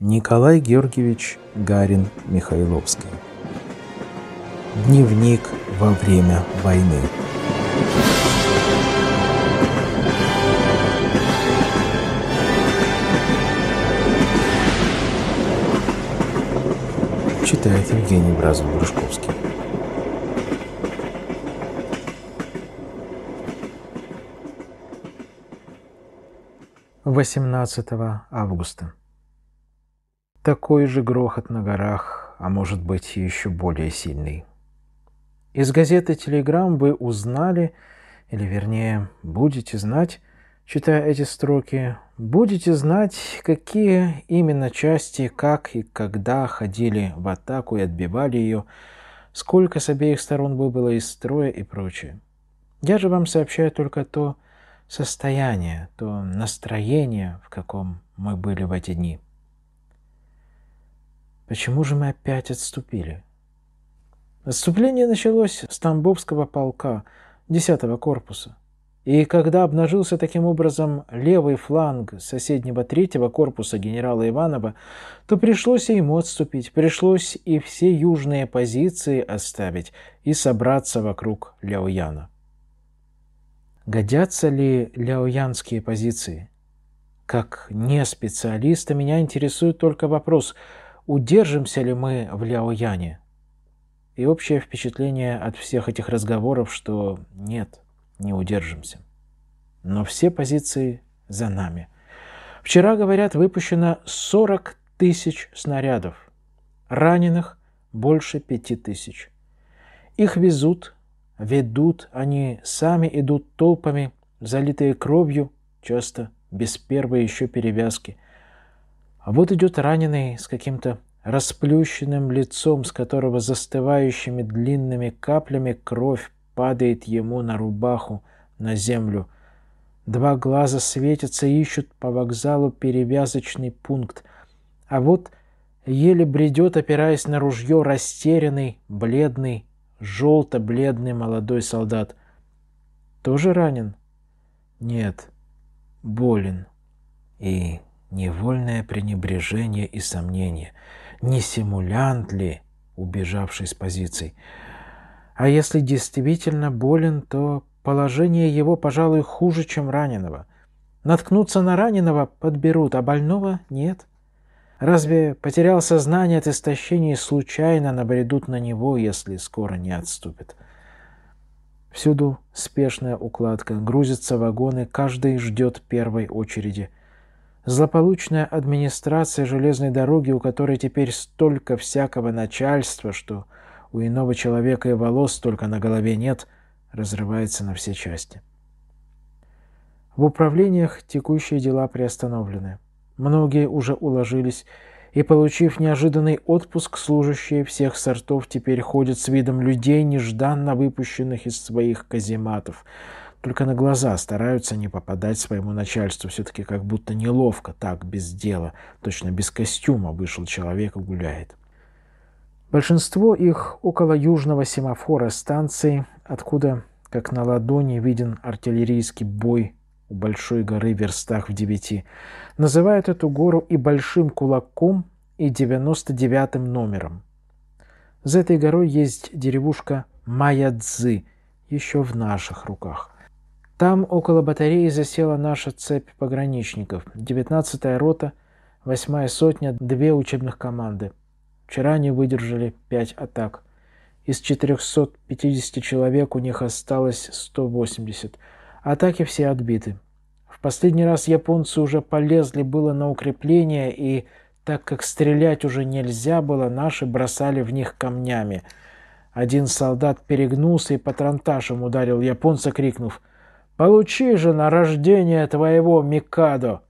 Николай Георгиевич Гарин Михайловский. Дневник во время войны. Читает Евгений Бразов-Грушковский. Восемнадцатого августа. Такой же грохот на горах, а может быть еще более сильный. Из газеты «Телеграмм» вы узнали, или вернее, будете знать, читая эти строки, будете знать, какие именно части, как и когда ходили в атаку и отбивали ее, сколько с обеих сторон было из строя и прочее. Я же вам сообщаю только то состояние, то настроение, в каком мы были в эти дни. Почему же мы опять отступили? Отступление началось с Тамбовского полка 10-го корпуса. И когда обнажился таким образом левый фланг соседнего третьего корпуса генерала Иванова, то пришлось и ему отступить, пришлось и все южные позиции оставить и собраться вокруг Ляояна. Годятся ли ляоянские позиции? Как не специалиста меня интересует только вопрос – удержимся ли мы в Ляояне. И общее впечатление от всех этих разговоров, что нет, не удержимся. Но все позиции за нами. Вчера, говорят, выпущено 40 тысяч снарядов. Раненых больше пяти тысяч. Их везут, ведут, они сами идут толпами, залитые кровью, часто без первой еще перевязки – а вот идет раненый с каким-то расплющенным лицом, с которого застывающими длинными каплями кровь падает ему на рубаху, на землю. Два глаза светятся ищут по вокзалу перевязочный пункт. А вот еле бредет, опираясь на ружье, растерянный, бледный, желто-бледный молодой солдат. Тоже ранен? Нет, болен. И невольное пренебрежение и сомнение. Не симулянт ли, убежавший с позиций? А если действительно болен, то положение его, пожалуй, хуже, чем раненого. Наткнуться на раненого подберут, а больного нет. Разве потерял сознание от истощения и случайно набредут на него, если скоро не отступит? Всюду спешная укладка, грузятся вагоны, каждый ждет первой очереди – Злополучная администрация железной дороги, у которой теперь столько всякого начальства, что у иного человека и волос только на голове нет, разрывается на все части. В управлениях текущие дела приостановлены. Многие уже уложились, и, получив неожиданный отпуск, служащие всех сортов теперь ходят с видом людей, нежданно выпущенных из своих казематов – только на глаза стараются не попадать своему начальству. Все-таки как будто неловко так, без дела. Точно без костюма вышел человек и гуляет. Большинство их около южного семафора станции, откуда, как на ладони, виден артиллерийский бой у большой горы в верстах в девяти, называют эту гору и большим кулаком, и девяносто девятым номером. За этой горой есть деревушка Маядзы, еще в наших руках. Там около батареи засела наша цепь пограничников. 19-я рота, 8-я сотня, две учебных команды. Вчера они выдержали 5 атак. Из 450 человек у них осталось 180. Атаки все отбиты. В последний раз японцы уже полезли было на укрепление, и так как стрелять уже нельзя было, наши бросали в них камнями. Один солдат перегнулся и по транташам ударил японца, крикнув – Получи же на рождение твоего Микадо!»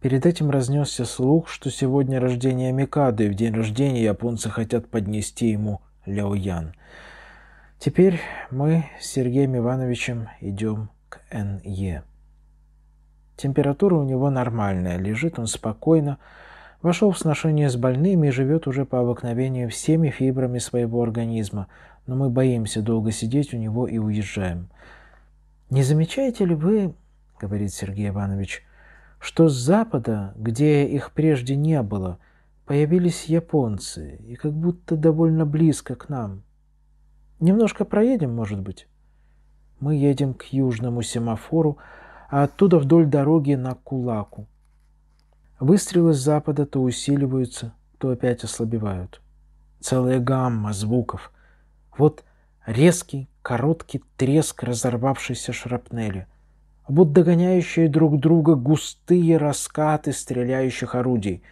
Перед этим разнесся слух, что сегодня рождение Микадо, и в день рождения японцы хотят поднести ему Ян. Теперь мы с Сергеем Ивановичем идем к Н.Е. Температура у него нормальная, лежит он спокойно, вошел в сношение с больными и живет уже по обыкновению всеми фибрами своего организма, но мы боимся долго сидеть у него и уезжаем. «Не замечаете ли вы, — говорит Сергей Иванович, — что с Запада, где их прежде не было, появились японцы и как будто довольно близко к нам? Немножко проедем, может быть?» Мы едем к южному семафору, а оттуда вдоль дороги на Кулаку. Выстрелы с запада то усиливаются, то опять ослабевают. Целая гамма звуков, вот резкий, короткий треск разорвавшейся шрапнели, вот догоняющие друг друга густые раскаты стреляющих орудий,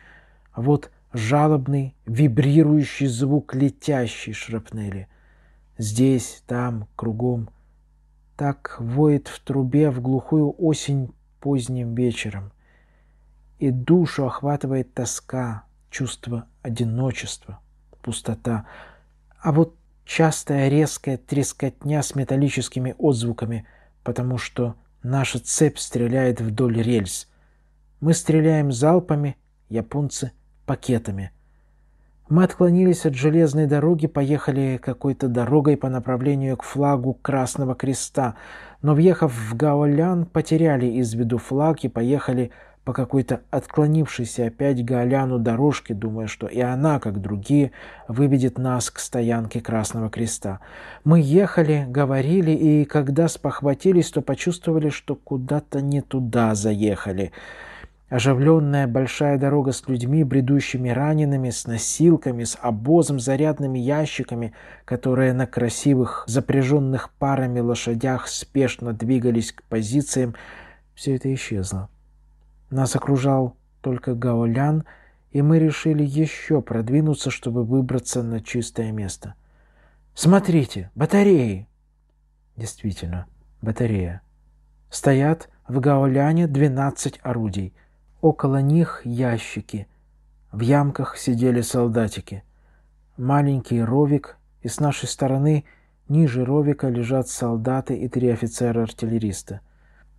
вот жалобный, вибрирующий звук летящей шрапнели. Здесь, там, кругом. Так воет в трубе в глухую осень поздним вечером. И душу охватывает тоска, чувство одиночества, пустота. А вот частая резкая трескотня с металлическими отзвуками, потому что наша цепь стреляет вдоль рельс. Мы стреляем залпами, японцы — пакетами. Мы отклонились от железной дороги, поехали какой-то дорогой по направлению к флагу Красного Креста, но, въехав в Гаолян, потеряли из виду флаг и поехали по какой-то отклонившейся опять Галяну дорожке, думая, что и она, как другие, выведет нас к стоянке Красного Креста. Мы ехали, говорили, и когда спохватились, то почувствовали, что куда-то не туда заехали. Оживленная большая дорога с людьми, бредущими ранеными, с носилками, с обозом, зарядными ящиками, которые на красивых, запряженных парами лошадях спешно двигались к позициям, все это исчезло. Нас окружал только Гаолян, и мы решили еще продвинуться, чтобы выбраться на чистое место. «Смотрите, батареи!» Действительно, батарея. Стоят в Гаоляне 12 орудий. Около них ящики. В ямках сидели солдатики. Маленький ровик, и с нашей стороны ниже ровика лежат солдаты и три офицера-артиллериста –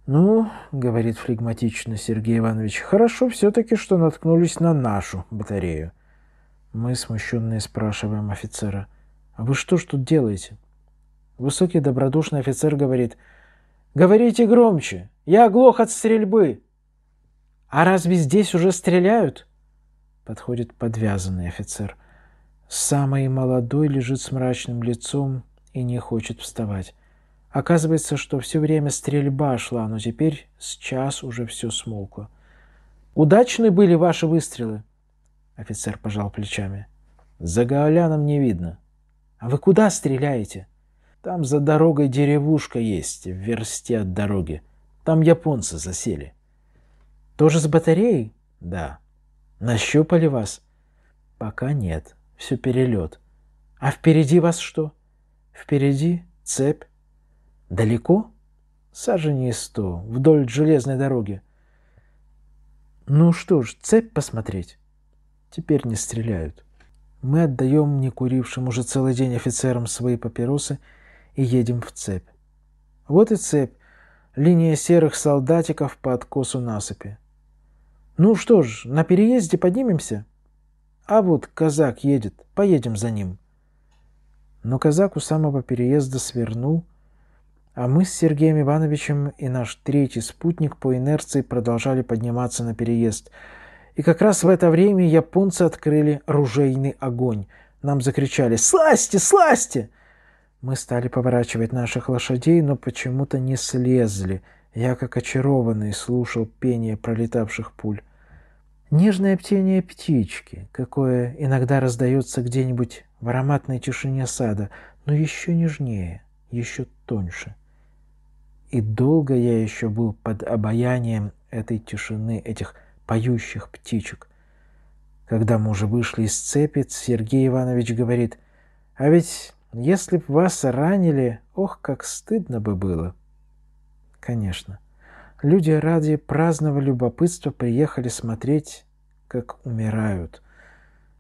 «Ну, — говорит флегматично Сергей Иванович, — хорошо все-таки, что наткнулись на нашу батарею». Мы, смущенные, спрашиваем офицера, «А вы что ж тут делаете?» Высокий добродушный офицер говорит, «Говорите громче! Я оглох от стрельбы!» «А разве здесь уже стреляют?» Подходит подвязанный офицер. Самый молодой лежит с мрачным лицом и не хочет вставать. Оказывается, что все время стрельба шла, но теперь с час уже все смолкло. «Удачны были ваши выстрелы?» Офицер пожал плечами. «За Гаоляном не видно». «А вы куда стреляете?» «Там за дорогой деревушка есть, в версте от дороги. Там японцы засели». «Тоже с батареей?» «Да». «Нащупали вас?» «Пока нет. Все перелет». «А впереди вас что?» «Впереди цепь Далеко? Саженей сто, вдоль железной дороги. Ну что ж, цепь посмотреть. Теперь не стреляют. Мы отдаем некурившим уже целый день офицерам свои папиросы и едем в цепь. Вот и цепь, линия серых солдатиков по откосу насыпи. Ну что ж, на переезде поднимемся? А вот казак едет, поедем за ним. Но казак у самого переезда свернул, а мы с Сергеем Ивановичем и наш третий спутник по инерции продолжали подниматься на переезд. И как раз в это время японцы открыли ружейный огонь. Нам закричали «Сласти! Сласти!» Мы стали поворачивать наших лошадей, но почему-то не слезли. Я, как очарованный, слушал пение пролетавших пуль. Нежное птение птички, какое иногда раздается где-нибудь в ароматной тишине сада, но еще нежнее, еще тоньше — и долго я еще был под обаянием этой тишины, этих поющих птичек. Когда мы уже вышли из цепи, Сергей Иванович говорит, «А ведь если б вас ранили, ох, как стыдно бы было». Конечно, люди ради праздного любопытства приехали смотреть, как умирают.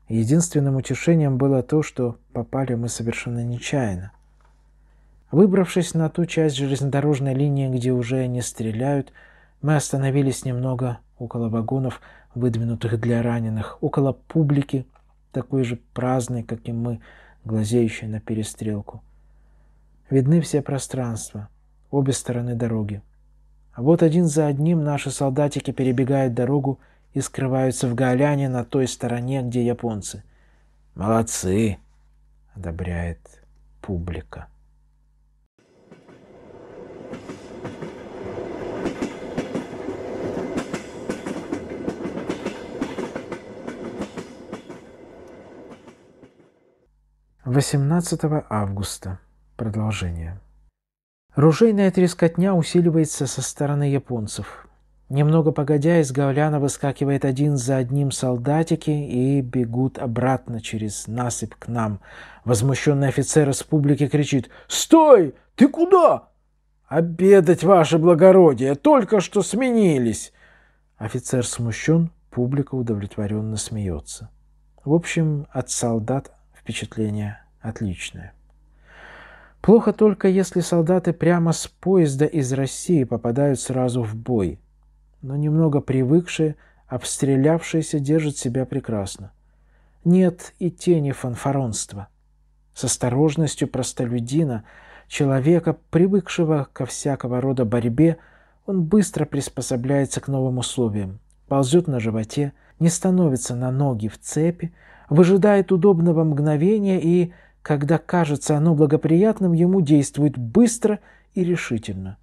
Единственным утешением было то, что попали мы совершенно нечаянно. Выбравшись на ту часть железнодорожной линии, где уже не стреляют, мы остановились немного около вагонов, выдвинутых для раненых, около публики, такой же праздной, как и мы, глазеющей на перестрелку. Видны все пространства, обе стороны дороги. А вот один за одним наши солдатики перебегают дорогу и скрываются в галяне на той стороне, где японцы. «Молодцы!» — одобряет публика. 18 августа. Продолжение. Ружейная трескотня усиливается со стороны японцев. Немного погодя, из гавляна выскакивает один за одним солдатики и бегут обратно через насыпь к нам. Возмущенный офицер из публики кричит «Стой! Ты куда?» «Обедать, ваше благородие! Только что сменились!» Офицер смущен, публика удовлетворенно смеется. В общем, от солдат впечатление отличное. Плохо только, если солдаты прямо с поезда из России попадают сразу в бой. Но немного привыкшие, обстрелявшиеся держат себя прекрасно. Нет и тени фанфаронства. С осторожностью простолюдина, человека, привыкшего ко всякого рода борьбе, он быстро приспособляется к новым условиям, ползет на животе, не становится на ноги в цепи, выжидает удобного мгновения и, когда кажется оно благоприятным, ему действует быстро и решительно.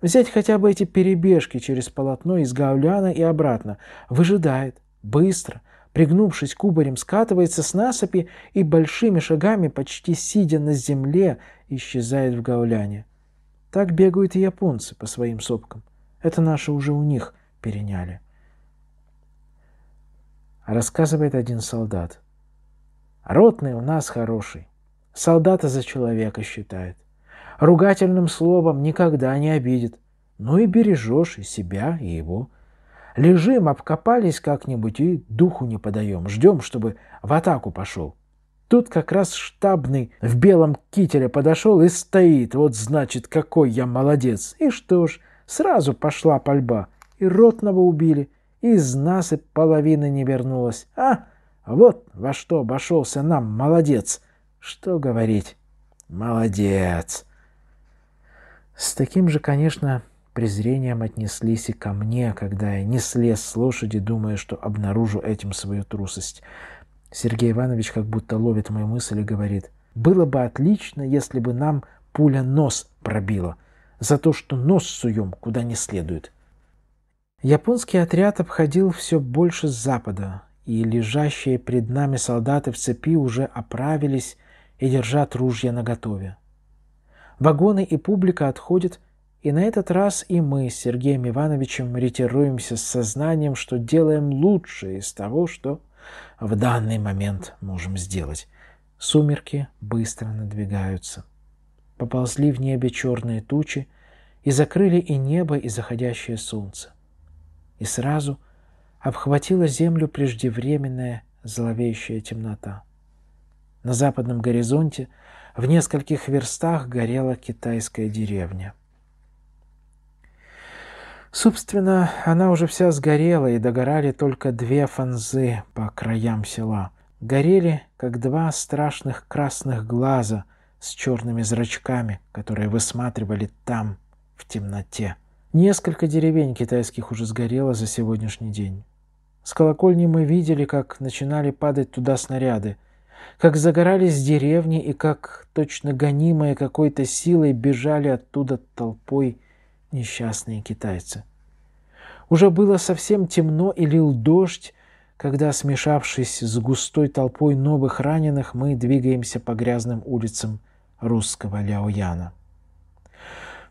Взять хотя бы эти перебежки через полотно из Гауляна и обратно. Выжидает, быстро, пригнувшись кубарем, скатывается с насыпи и большими шагами, почти сидя на земле, исчезает в Гауляне. Так бегают и японцы по своим сопкам. Это наши уже у них переняли рассказывает один солдат. «Ротный у нас хороший. Солдата за человека считает. Ругательным словом никогда не обидит. Ну и бережешь и себя, и его. Лежим, обкопались как-нибудь и духу не подаем. Ждем, чтобы в атаку пошел. Тут как раз штабный в белом кителе подошел и стоит. Вот значит, какой я молодец. И что ж, сразу пошла пальба. И ротного убили, из нас и половины не вернулось. А вот во что обошелся нам молодец. Что говорить? Молодец. С таким же, конечно, презрением отнеслись и ко мне, когда я не слез с лошади, думая, что обнаружу этим свою трусость. Сергей Иванович как будто ловит мою мысль и говорит, «Было бы отлично, если бы нам пуля нос пробила за то, что нос суем куда не следует». Японский отряд обходил все больше с запада, и лежащие пред нами солдаты в цепи уже оправились и держат ружья наготове. Вагоны и публика отходят, и на этот раз и мы с Сергеем Ивановичем ретируемся с сознанием, что делаем лучшее из того, что в данный момент можем сделать. Сумерки быстро надвигаются. Поползли в небе черные тучи и закрыли и небо, и заходящее солнце и сразу обхватила землю преждевременная зловещая темнота. На западном горизонте в нескольких верстах горела китайская деревня. Собственно, она уже вся сгорела, и догорали только две фанзы по краям села. Горели, как два страшных красных глаза с черными зрачками, которые высматривали там, в темноте. Несколько деревень китайских уже сгорело за сегодняшний день. С колокольни мы видели, как начинали падать туда снаряды, как загорались деревни и как, точно гонимые какой-то силой, бежали оттуда толпой несчастные китайцы. Уже было совсем темно и лил дождь, когда, смешавшись с густой толпой новых раненых, мы двигаемся по грязным улицам русского Ляояна.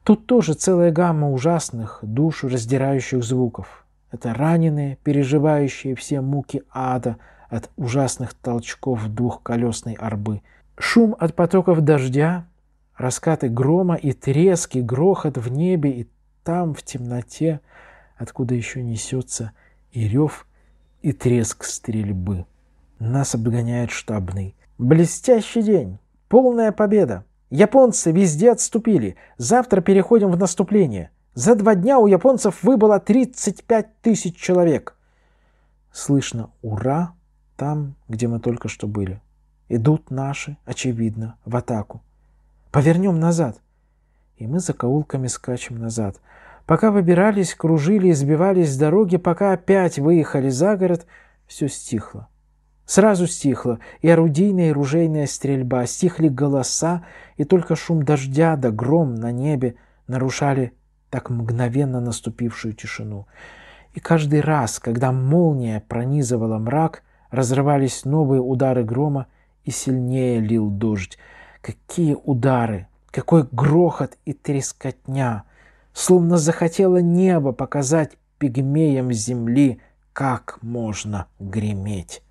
Тут тоже целая гамма ужасных, душу раздирающих звуков. Это раненые, переживающие все муки ада от ужасных толчков двухколесной арбы. Шум от потоков дождя, раскаты грома и трески, грохот в небе и там, в темноте, откуда еще несется и рев, и треск стрельбы. Нас обгоняет штабный. Блестящий день! Полная победа! Японцы везде отступили. Завтра переходим в наступление. За два дня у японцев выбыло 35 тысяч человек. Слышно «Ура!» там, где мы только что были. Идут наши, очевидно, в атаку. Повернем назад. И мы за закоулками скачем назад. Пока выбирались, кружили избивались с дороги, пока опять выехали за город, все стихло. Сразу стихло и орудийная, и ружейная стрельба, стихли голоса, и только шум дождя да гром на небе нарушали так мгновенно наступившую тишину. И каждый раз, когда молния пронизывала мрак, разрывались новые удары грома, и сильнее лил дождь. Какие удары! Какой грохот и трескотня! Словно захотело небо показать пигмеям земли, как можно греметь.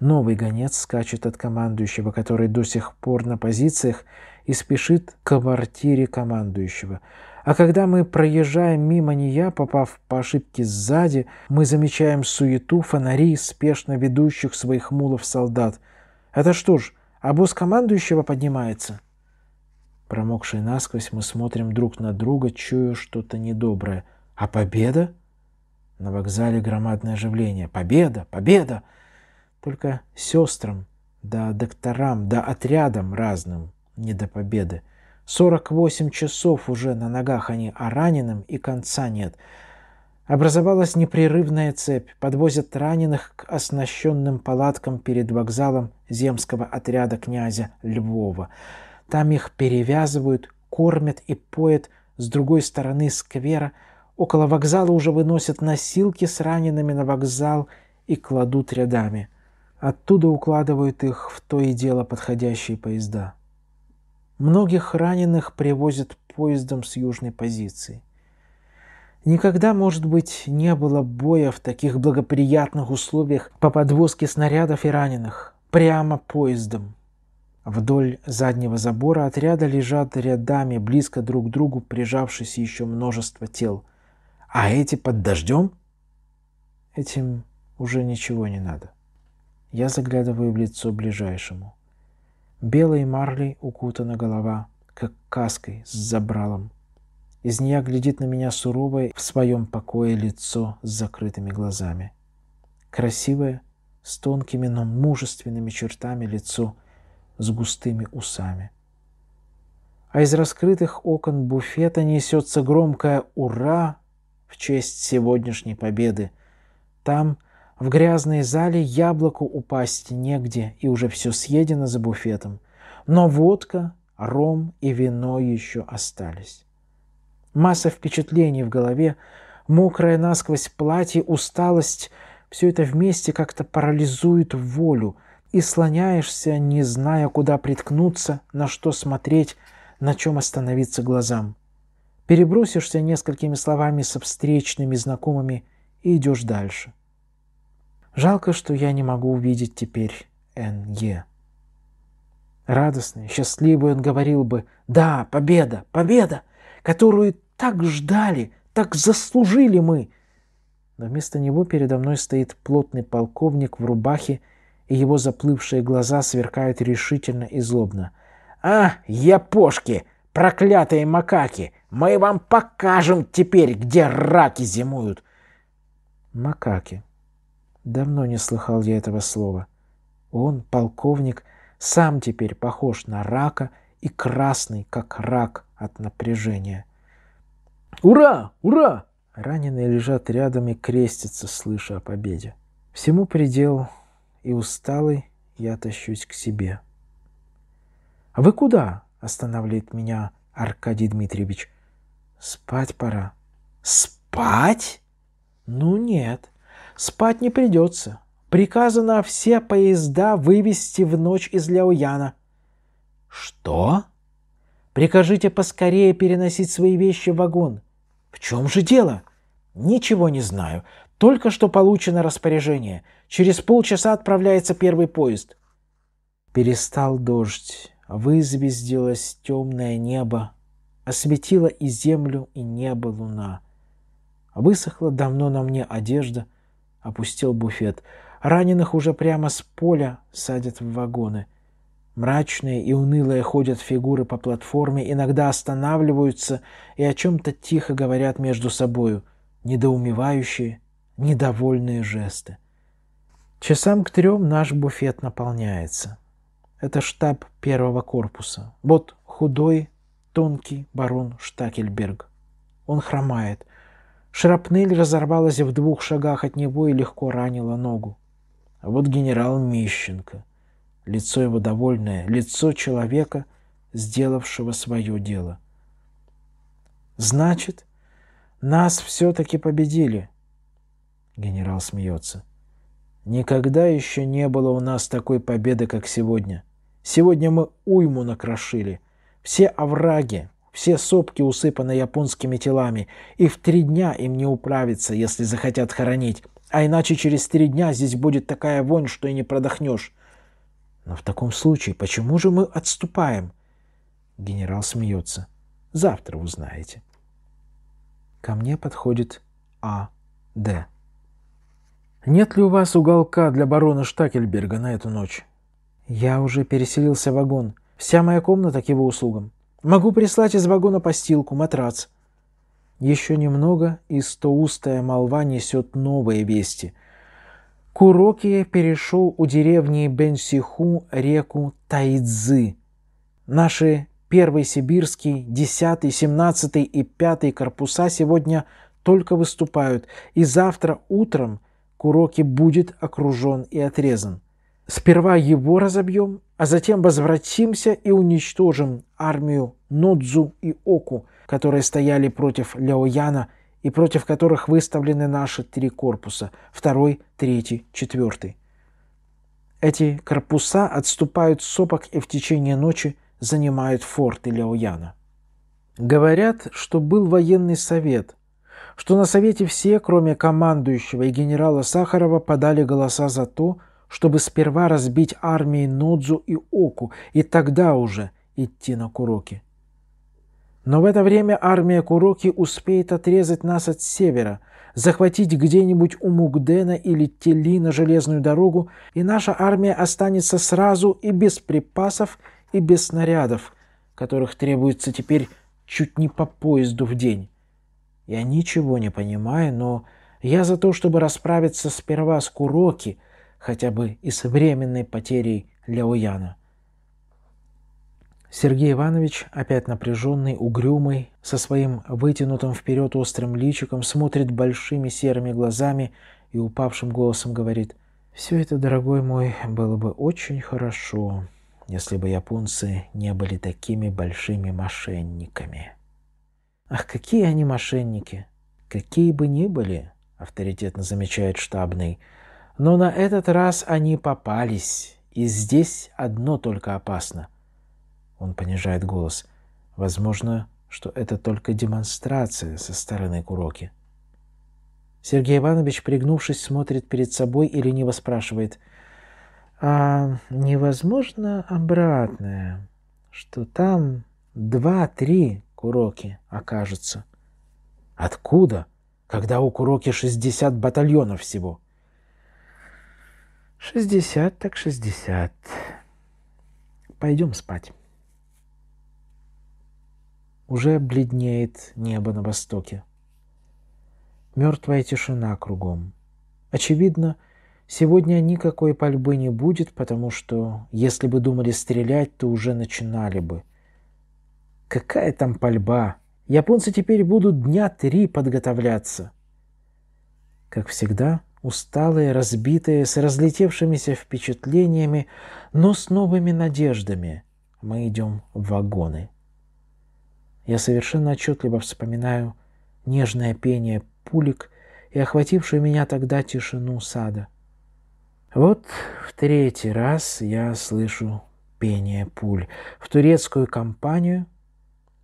Новый гонец скачет от командующего, который до сих пор на позициях, и спешит к квартире командующего. А когда мы проезжаем мимо нее, попав по ошибке сзади, мы замечаем суету, фонарей, спешно ведущих своих мулов солдат. Это что ж, обоз командующего поднимается? Промокшие насквозь, мы смотрим друг на друга, чую что-то недоброе. А победа? На вокзале громадное оживление. Победа! Победа! Только сестрам, да докторам, да отрядам разным, не до победы. 48 часов уже на ногах они, а раненым и конца нет. Образовалась непрерывная цепь. Подвозят раненых к оснащенным палаткам перед вокзалом земского отряда князя Львова. Там их перевязывают, кормят и поят с другой стороны сквера. Около вокзала уже выносят носилки с ранеными на вокзал и кладут рядами – Оттуда укладывают их в то и дело подходящие поезда. Многих раненых привозят поездом с южной позиции. Никогда, может быть, не было боя в таких благоприятных условиях по подвозке снарядов и раненых прямо поездом. Вдоль заднего забора отряда лежат рядами, близко друг к другу прижавшись еще множество тел. А эти под дождем? Этим уже ничего не надо. Я заглядываю в лицо ближайшему. Белой марлей укутана голова, как каской с забралом. Из нее глядит на меня суровое в своем покое лицо с закрытыми глазами. Красивое, с тонкими, но мужественными чертами лицо, с густыми усами. А из раскрытых окон буфета несется громкое «Ура!» в честь сегодняшней победы. Там, в грязной зале яблоку упасть негде, и уже все съедено за буфетом. Но водка, ром и вино еще остались. Масса впечатлений в голове, мокрая насквозь платье, усталость — все это вместе как-то парализует волю, и слоняешься, не зная, куда приткнуться, на что смотреть, на чем остановиться глазам. Перебросишься несколькими словами с встречными знакомыми и идешь дальше. Жалко, что я не могу увидеть теперь Н.Е. Радостный, счастливый он говорил бы «Да, победа, победа, которую так ждали, так заслужили мы!» Но вместо него передо мной стоит плотный полковник в рубахе, и его заплывшие глаза сверкают решительно и злобно. «А, япошки, проклятые макаки, мы вам покажем теперь, где раки зимуют!» Макаки, Давно не слыхал я этого слова. Он, полковник, сам теперь похож на рака и красный, как рак от напряжения. «Ура! Ура!» Раненые лежат рядом и крестятся, слыша о победе. Всему предел, и усталый я тащусь к себе. «А вы куда?» — останавливает меня Аркадий Дмитриевич. «Спать пора». «Спать? Ну нет. Спать не придется. Приказано все поезда вывести в ночь из Ляуяна. Что? Прикажите поскорее переносить свои вещи в вагон. В чем же дело? Ничего не знаю. Только что получено распоряжение. Через полчаса отправляется первый поезд. Перестал дождь, вызвездилось темное небо, осветила и землю, и небо луна. Высохла давно на мне одежда — опустил буфет. Раненых уже прямо с поля садят в вагоны. Мрачные и унылые ходят фигуры по платформе, иногда останавливаются и о чем-то тихо говорят между собою. Недоумевающие, недовольные жесты. Часам к трем наш буфет наполняется. Это штаб первого корпуса. Вот худой, тонкий барон Штакельберг. Он хромает – Шрапнель разорвалась в двух шагах от него и легко ранила ногу. А вот генерал Мищенко. Лицо его довольное, лицо человека, сделавшего свое дело. «Значит, нас все-таки победили!» Генерал смеется. «Никогда еще не было у нас такой победы, как сегодня. Сегодня мы уйму накрошили. Все овраги, все сопки усыпаны японскими телами, и в три дня им не управиться, если захотят хоронить, а иначе через три дня здесь будет такая вонь, что и не продохнешь. Но в таком случае почему же мы отступаем? Генерал смеется. Завтра узнаете. Ко мне подходит А. Д. Нет ли у вас уголка для барона Штакельберга на эту ночь? Я уже переселился в вагон. Вся моя комната к его услугам. Могу прислать из вагона постилку, матрац. Еще немного, и стоустая молва несет новые вести. Куроки перешел у деревни Бенсиху реку Тайдзы. Наши первый сибирский, десятый, семнадцатый и пятый корпуса сегодня только выступают, и завтра утром Куроки будет окружен и отрезан. Сперва его разобьем, а затем возвратимся и уничтожим армию Нодзу и Оку, которые стояли против Ляояна и против которых выставлены наши три корпуса – второй, третий, четвертый. Эти корпуса отступают с сопок и в течение ночи занимают форты Ляояна. Говорят, что был военный совет, что на совете все, кроме командующего и генерала Сахарова, подали голоса за то, что чтобы сперва разбить армии Нодзу и Оку, и тогда уже идти на Куроки. Но в это время армия Куроки успеет отрезать нас от севера, захватить где-нибудь у Мугдена или Тели на железную дорогу, и наша армия останется сразу и без припасов, и без снарядов, которых требуется теперь чуть не по поезду в день. Я ничего не понимаю, но я за то, чтобы расправиться сперва с Куроки, хотя бы и с временной потерей Ляояна. Сергей Иванович, опять напряженный, угрюмый, со своим вытянутым вперед острым личиком, смотрит большими серыми глазами и упавшим голосом говорит «Все это, дорогой мой, было бы очень хорошо, если бы японцы не были такими большими мошенниками». «Ах, какие они мошенники! Какие бы ни были!» — авторитетно замечает штабный — но на этот раз они попались, и здесь одно только опасно. Он понижает голос. Возможно, что это только демонстрация со стороны Куроки. Сергей Иванович, пригнувшись, смотрит перед собой и лениво спрашивает. «А невозможно обратное, что там два-три Куроки окажутся?» «Откуда, когда у Куроки 60 батальонов всего?» Шестьдесят так шестьдесят. Пойдем спать. Уже бледнеет небо на востоке. Мертвая тишина кругом. Очевидно, сегодня никакой пальбы не будет, потому что, если бы думали стрелять, то уже начинали бы. Какая там пальба? Японцы теперь будут дня три подготовляться. Как всегда, усталые, разбитые, с разлетевшимися впечатлениями, но с новыми надеждами, мы идем в вагоны. Я совершенно отчетливо вспоминаю нежное пение пулик и охватившую меня тогда тишину сада. Вот в третий раз я слышу пение пуль. В турецкую компанию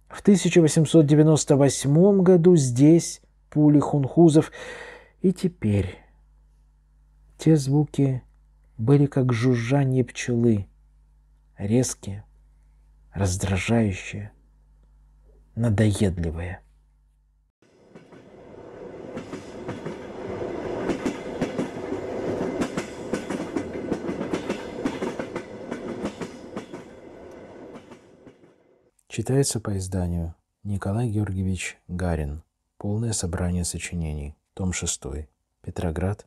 в 1898 году здесь пули хунхузов и теперь те звуки были как жужжание пчелы, резкие, раздражающие, надоедливые. Читается по изданию Николай Георгиевич Гарин. Полное собрание сочинений. Том 6. Петроград.